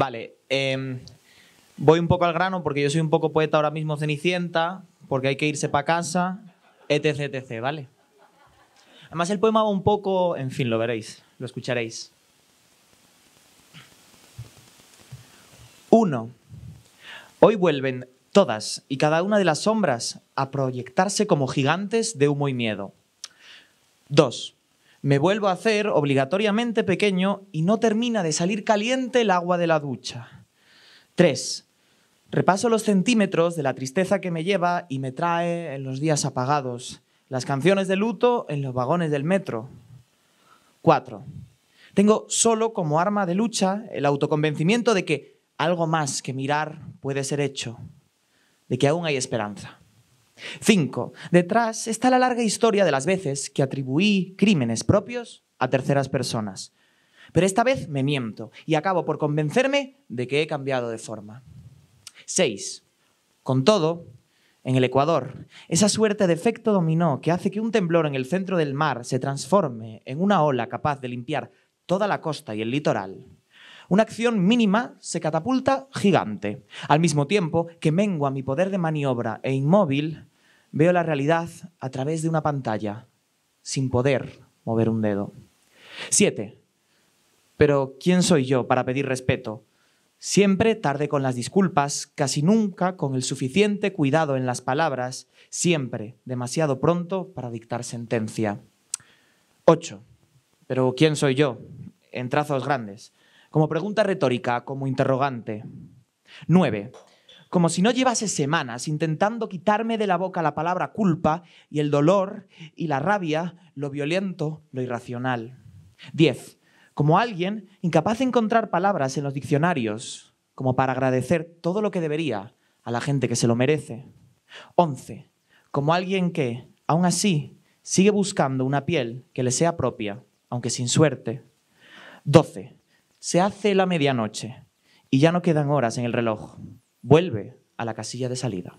Vale, em, voy un poco al grano porque yo soy un poco poeta ahora mismo cenicienta, porque hay que irse para casa, etc, etc, ¿vale? Además el poema va un poco, en fin, lo veréis, lo escucharéis. Uno. Hoy vuelven todas y cada una de las sombras a proyectarse como gigantes de humo y miedo. Dos. Me vuelvo a hacer obligatoriamente pequeño y no termina de salir caliente el agua de la ducha. 3. Repaso los centímetros de la tristeza que me lleva y me trae en los días apagados, las canciones de luto en los vagones del metro. 4. Tengo solo como arma de lucha el autoconvencimiento de que algo más que mirar puede ser hecho, de que aún hay esperanza. 5. Detrás está la larga historia de las veces que atribuí crímenes propios a terceras personas. Pero esta vez me miento y acabo por convencerme de que he cambiado de forma. 6. Con todo, en el Ecuador, esa suerte de efecto dominó que hace que un temblor en el centro del mar se transforme en una ola capaz de limpiar toda la costa y el litoral. Una acción mínima se catapulta gigante, al mismo tiempo que mengua mi poder de maniobra e inmóvil Veo la realidad a través de una pantalla, sin poder mover un dedo. Siete. Pero ¿quién soy yo para pedir respeto? Siempre tarde con las disculpas, casi nunca con el suficiente cuidado en las palabras, siempre demasiado pronto para dictar sentencia. 8. Pero ¿quién soy yo? En trazos grandes. Como pregunta retórica, como interrogante. 9 como si no llevase semanas intentando quitarme de la boca la palabra culpa y el dolor y la rabia, lo violento, lo irracional. Diez, Como alguien incapaz de encontrar palabras en los diccionarios como para agradecer todo lo que debería a la gente que se lo merece. 11. Como alguien que, aún así, sigue buscando una piel que le sea propia, aunque sin suerte. 12. Se hace la medianoche y ya no quedan horas en el reloj vuelve a la casilla de salida.